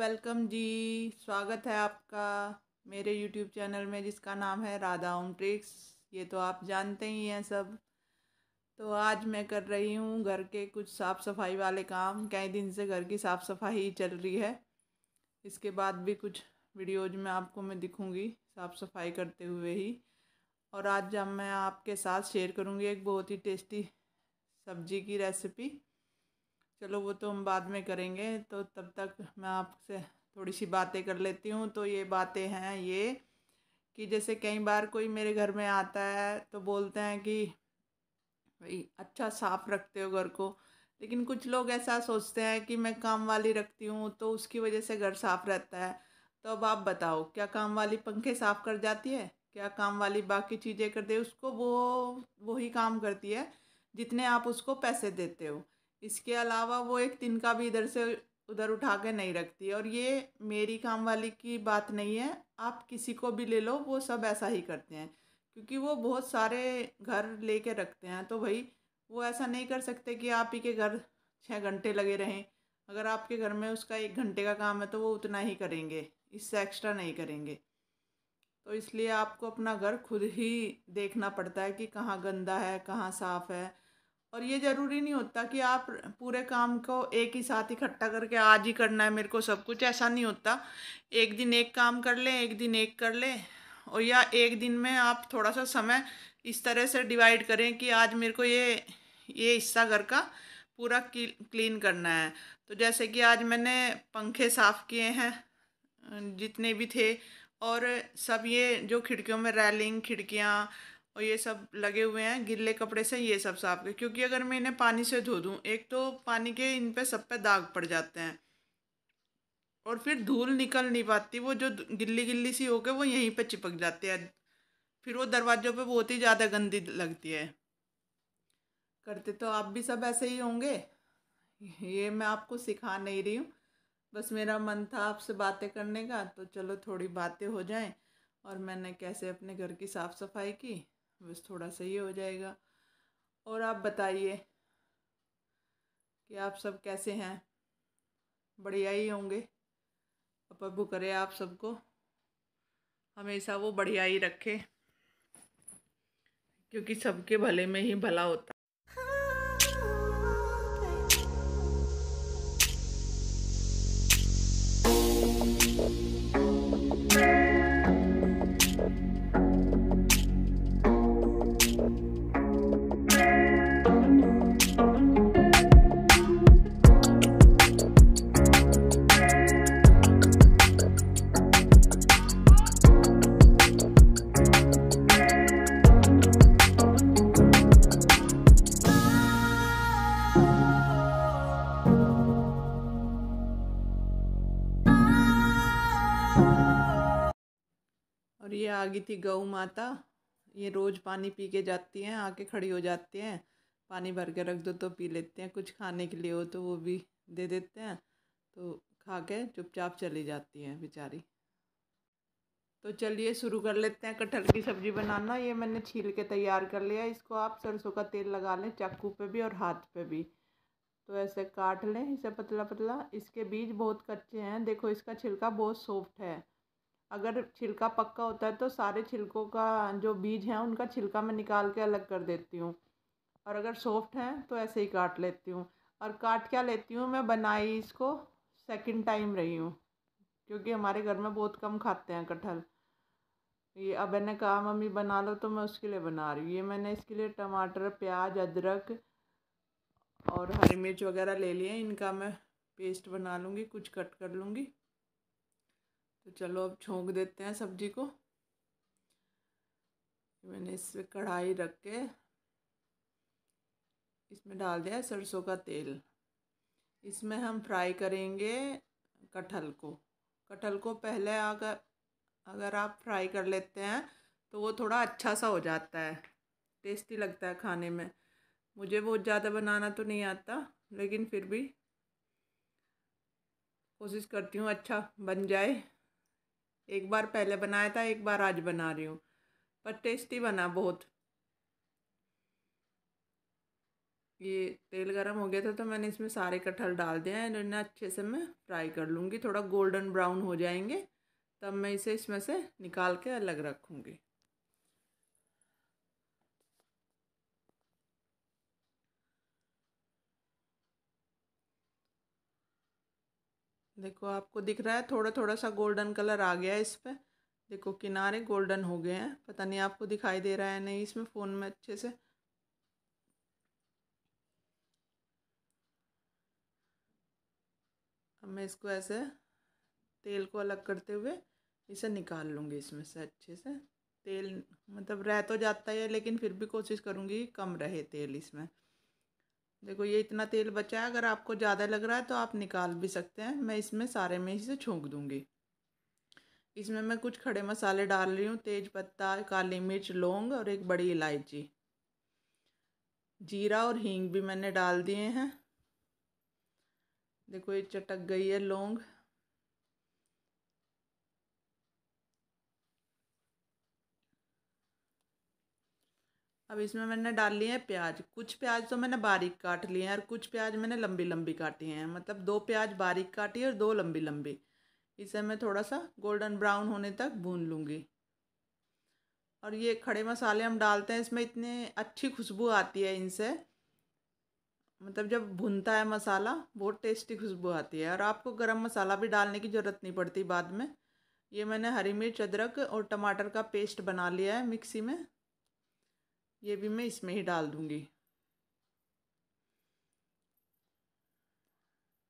welcome जी स्वागत है आपका मेरे यूट्यूब चैनल में जिसका नाम है राधा ओम ट्रिक्स ये तो आप जानते ही हैं सब तो आज मैं कर रही हूँ घर के कुछ साफ़ सफाई वाले काम कई दिन से घर की साफ़ सफाई चल रही है इसके बाद भी कुछ वीडियोज में आपको मैं दिखूँगी साफ़ सफाई करते हुए ही और आज जब मैं आपके साथ शेयर करूँगी एक बहुत ही टेस्टी सब्जी की रेसिपी चलो वो तो हम बाद में करेंगे तो तब तक मैं आपसे थोड़ी सी बातें कर लेती हूँ तो ये बातें हैं ये कि जैसे कई बार कोई मेरे घर में आता है तो बोलते हैं कि भाई अच्छा साफ रखते हो घर को लेकिन कुछ लोग ऐसा सोचते हैं कि मैं काम वाली रखती हूँ तो उसकी वजह से घर साफ रहता है तो अब आप बताओ क्या काम वाली पंखे साफ कर जाती है क्या काम वाली बाकी चीज़ें कर दे उसको वो वही काम करती है जितने आप उसको पैसे देते हो इसके अलावा वो एक तिनका भी इधर से उधर उठा के नहीं रखती और ये मेरी काम वाली की बात नहीं है आप किसी को भी ले लो वो सब ऐसा ही करते हैं क्योंकि वो बहुत सारे घर ले कर रखते हैं तो भाई वो ऐसा नहीं कर सकते कि आप ही के घर छः घंटे लगे रहें अगर आपके घर में उसका एक घंटे का काम है तो वो उतना ही करेंगे इससे एक्स्ट्रा नहीं करेंगे तो इसलिए आपको अपना घर खुद ही देखना पड़ता है कि कहाँ गंदा है कहाँ साफ़ है और ये ज़रूरी नहीं होता कि आप पूरे काम को एक ही साथ इकट्ठा करके आज ही करना है मेरे को सब कुछ ऐसा नहीं होता एक दिन एक काम कर लें एक दिन एक कर लें और या एक दिन में आप थोड़ा सा समय इस तरह से डिवाइड करें कि आज मेरे को ये ये हिस्सा घर का पूरा क्लीन करना है तो जैसे कि आज मैंने पंखे साफ़ किए हैं जितने भी थे और सब ये जो खिड़कियों में रैलिंग खिड़कियाँ और ये सब लगे हुए हैं गिले कपड़े से ये सब साफ कर क्योंकि अगर मैं इन्हें पानी से धो दूँ एक तो पानी के इन पर सब पे दाग पड़ जाते हैं और फिर धूल निकल नहीं पाती वो जो गिल्ली गिल्ली सी होकर वो यहीं पर चिपक जाते हैं फिर वो दरवाज़ों पर बहुत ही ज़्यादा गंदी लगती है करते तो आप भी सब ऐसे ही होंगे ये मैं आपको सिखा नहीं रही हूँ बस मेरा मन था आपसे बातें करने का तो चलो थोड़ी बातें हो जाएं और मैंने कैसे अपने घर की साफ़ सफाई की बस थोड़ा सा ये हो जाएगा और आप बताइए कि आप सब कैसे हैं बढ़िया ही होंगे प्रभु करे आप सबको हमेशा वो बढ़िया ही रखे क्योंकि सबके भले में ही भला होता आ गई थी गऊ माता ये रोज़ पानी पी के जाती हैं आके खड़ी हो जाती हैं पानी भर के रख दो तो पी लेते हैं कुछ खाने के लिए हो तो वो भी दे देते हैं तो खा के चुपचाप चली जाती हैं बेचारी तो चलिए शुरू कर लेते हैं कटहल की सब्ज़ी बनाना ये मैंने छील के तैयार कर लिया इसको आप सरसों का तेल लगा लें चाकू पे भी और हाथ पे भी तो ऐसे काट लें इसे पतला पतला इसके बीज बहुत कच्चे हैं देखो इसका छिलका बहुत सॉफ्ट है अगर छिलका पक्का होता है तो सारे छिलकों का जो बीज हैं उनका छिलका मैं निकाल के अलग कर देती हूँ और अगर सॉफ्ट हैं तो ऐसे ही काट लेती हूँ और काट क्या लेती हूँ मैं बनाई इसको सेकंड टाइम रही हूँ क्योंकि हमारे घर में बहुत कम खाते हैं कटहल ये अब मैंने कहा मम्मी बना लो तो मैं उसके लिए बना रही हूँ ये मैंने इसके लिए टमाटर प्याज अदरक और हरी मिर्च वगैरह ले लिए इनका मैं पेस्ट बना लूँगी कुछ कट कर लूँगी तो चलो अब छोंक देते हैं सब्जी को मैंने इस पर कढ़ाई रख के इसमें डाल दिया सरसों का तेल इसमें हम फ्राई करेंगे कटहल को कटहल को पहले अगर अगर आप फ्राई कर लेते हैं तो वो थोड़ा अच्छा सा हो जाता है टेस्टी लगता है खाने में मुझे बहुत ज़्यादा बनाना तो नहीं आता लेकिन फिर भी कोशिश करती हूँ अच्छा बन जाए एक बार पहले बनाया था एक बार आज बना रही हूँ पर टेस्टी बना बहुत ये तेल गरम हो गया था तो मैंने इसमें सारे कटहल डाल दिए हैं इन्हें अच्छे से मैं फ्राई कर लूँगी थोड़ा गोल्डन ब्राउन हो जाएंगे तब मैं इसे इसमें से निकाल के अलग रखूँगी देखो आपको दिख रहा है थोड़ा थोड़ा सा गोल्डन कलर आ गया है इस पर देखो किनारे गोल्डन हो गए हैं पता नहीं आपको दिखाई दे रहा है नहीं इसमें फ़ोन में अच्छे से अब मैं इसको ऐसे तेल को अलग करते हुए इसे निकाल लूँगी इसमें से अच्छे से तेल मतलब रह तो जाता है लेकिन फिर भी कोशिश करूँगी कम रहे तेल इसमें देखो ये इतना तेल बचा है अगर आपको ज़्यादा लग रहा है तो आप निकाल भी सकते हैं मैं इसमें सारे में इसे छोंक दूँगी इसमें मैं कुछ खड़े मसाले डाल रही हूँ तेज पत्ता काली मिर्च लौंग और एक बड़ी इलायची जीरा और हींग भी मैंने डाल दिए हैं देखो ये चटक गई है लौंग अब इसमें मैंने डाल लिए हैं प्याज कुछ प्याज तो मैंने बारीक काट लिए हैं और कुछ प्याज मैंने लंबी लंबी काटी हैं मतलब दो प्याज बारीक काटी और दो लंबी लंबी इसे मैं थोड़ा सा गोल्डन ब्राउन होने तक भून लूँगी और ये खड़े मसाले हम डालते हैं इसमें इतनी अच्छी खुशबू आती है इनसे मतलब जब भुनता है मसाला बहुत टेस्टी खुशबू आती है और आपको गरम मसाला भी डालने की ज़रूरत नहीं पड़ती बाद में ये मैंने हरी मिर्च अदरक और टमाटर का पेस्ट बना लिया है मिक्सी में ये भी मैं इसमें ही डाल दूँगी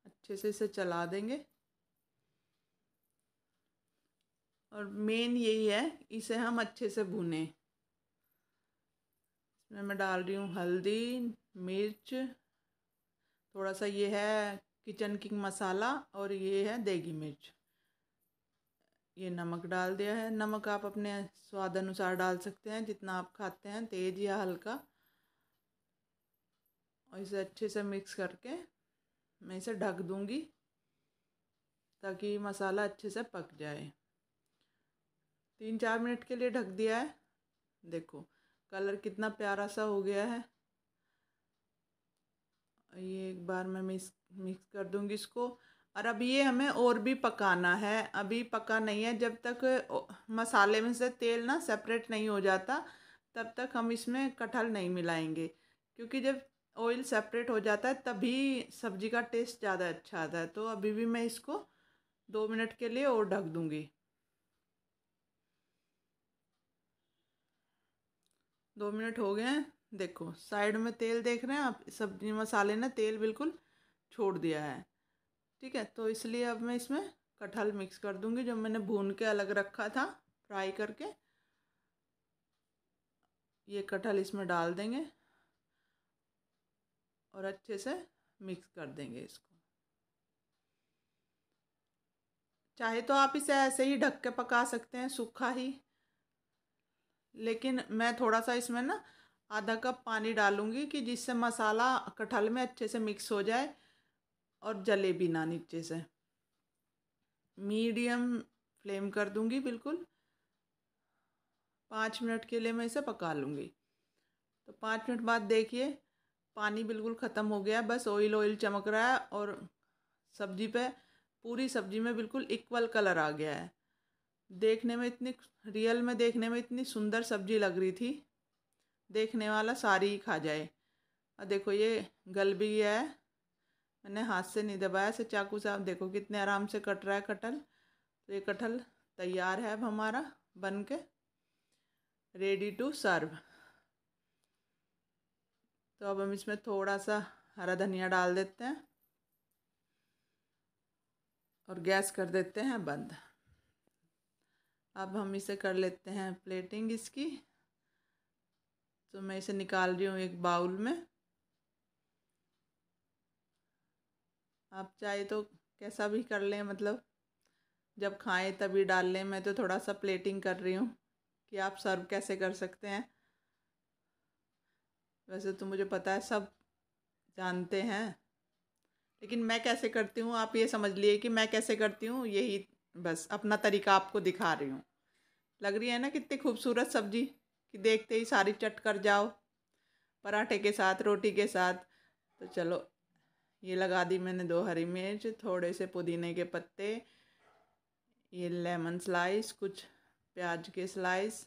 अच्छे से इसे चला देंगे और मेन यही है इसे हम अच्छे से भुने इसमें मैं डाल रही हूँ हल्दी मिर्च थोड़ा सा ये है किचन किंग मसाला और ये है देगी मिर्च ये नमक डाल दिया है नमक आप अपने स्वाद अनुसार डाल सकते हैं जितना आप खाते हैं तेज या हल्का और इसे अच्छे से मिक्स करके मैं इसे ढक दूंगी ताकि मसाला अच्छे से पक जाए तीन चार मिनट के लिए ढक दिया है देखो कलर कितना प्यारा सा हो गया है ये एक बार मैं मिक्स मिक्स कर दूंगी इसको और अब ये हमें और भी पकाना है अभी पका नहीं है जब तक मसाले में से तेल ना सेपरेट नहीं हो जाता तब तक हम इसमें कटहल नहीं मिलाएंगे क्योंकि जब ऑयल सेपरेट हो जाता है तभी सब्ज़ी का टेस्ट ज़्यादा अच्छा आता है तो अभी भी मैं इसको दो मिनट के लिए और ढक दूँगी दो मिनट हो गए हैं देखो साइड में तेल देख रहे हैं आप सब्जी मसाले ने तेल बिल्कुल छोड़ दिया है ठीक है तो इसलिए अब मैं इसमें कटहल मिक्स कर दूंगी जो मैंने भून के अलग रखा था फ्राई करके ये कटहल इसमें डाल देंगे और अच्छे से मिक्स कर देंगे इसको चाहे तो आप इसे ऐसे ही ढक के पका सकते हैं सूखा ही लेकिन मैं थोड़ा सा इसमें ना आधा कप पानी डालूंगी कि जिससे मसाला कटहल में अच्छे से मिक्स हो जाए और जले भी ना नीचे से मीडियम फ्लेम कर दूंगी बिल्कुल पाँच मिनट के लिए मैं इसे पका लूँगी तो पाँच मिनट बाद देखिए पानी बिल्कुल ख़त्म हो गया बस ऑयल ऑयल चमक रहा है और सब्जी पे पूरी सब्जी में बिल्कुल इक्वल कलर आ गया है देखने में इतनी रियल में देखने में इतनी सुंदर सब्जी लग रही थी देखने वाला सारी ही खा जाए और देखो ये गल भी गया है मैंने हाथ से नहीं दबाया से चाकू से आप देखो कितने आराम से कट रहा है कटहल तो ये कटहल तैयार है अब हमारा बन के रेडी टू सर्व तो अब हम इसमें थोड़ा सा हरा धनिया डाल देते हैं और गैस कर देते हैं बंद अब हम इसे कर लेते हैं प्लेटिंग इसकी तो मैं इसे निकाल रही हूँ एक बाउल में आप चाहे तो कैसा भी कर लें मतलब जब खाएं तभी डाल लें मैं तो थोड़ा सा प्लेटिंग कर रही हूँ कि आप सर्व कैसे कर सकते हैं वैसे तो मुझे पता है सब जानते हैं लेकिन मैं कैसे करती हूँ आप ये समझ लिए कि मैं कैसे करती हूँ यही बस अपना तरीका आपको दिखा रही हूँ लग रही है ना कितनी खूबसूरत सब्जी कि देखते ही सारी चट कर जाओ पराठे के साथ रोटी के साथ तो चलो ये लगा दी मैंने दो हरी मिर्च थोड़े से पुदीने के पत्ते ये लेमन स्लाइस कुछ प्याज के स्लाइस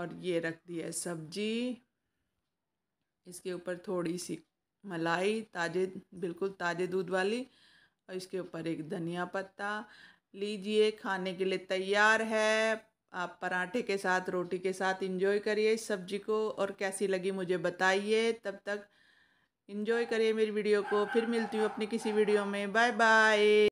और ये रख दी है सब्जी इसके ऊपर थोड़ी सी मलाई ताजे बिल्कुल ताजे दूध वाली और इसके ऊपर एक धनिया पत्ता लीजिए खाने के लिए तैयार है आप पराठे के साथ रोटी के साथ इंजॉय करिए इस सब्जी को और कैसी लगी मुझे बताइए तब तक इन्जॉय करिए मेरी वीडियो को फिर मिलती हूँ अपनी किसी वीडियो में बाय बाय